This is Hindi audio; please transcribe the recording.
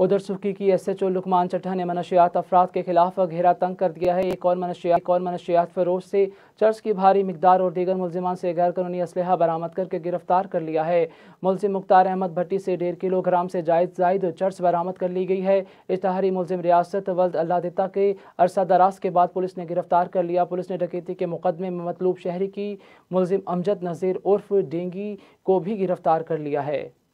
उधर सुर्खी की एस एच ओ लुकमान चटा ने मनशियात अफराद के खिलाफ घेरा तंग कर दिया है एक और मनशियात एक और मनशियात फरोज से चर्च की भारी मकदार और दीगर मुलजमान से गैर कानूनी इसलह बरामद करके गिरफ्तार कर लिया है मुलजिम मुख्तार अहमद भट्टी से डेढ़ किलोग्राम से जायद जायद चर्च बरामद कर ली गई है इश्तहारी मुलिम रियासत वल्द अल्लादिता के अरसा दराज के बाद पुलिस ने गिरफ्तार कर लिया पुलिस ने डकैती के मुकदमे में मतलूब शहरी की मुलिम अमजद नज़ीर उर्फ डेंगी को भी गिरफ्तार कर लिया है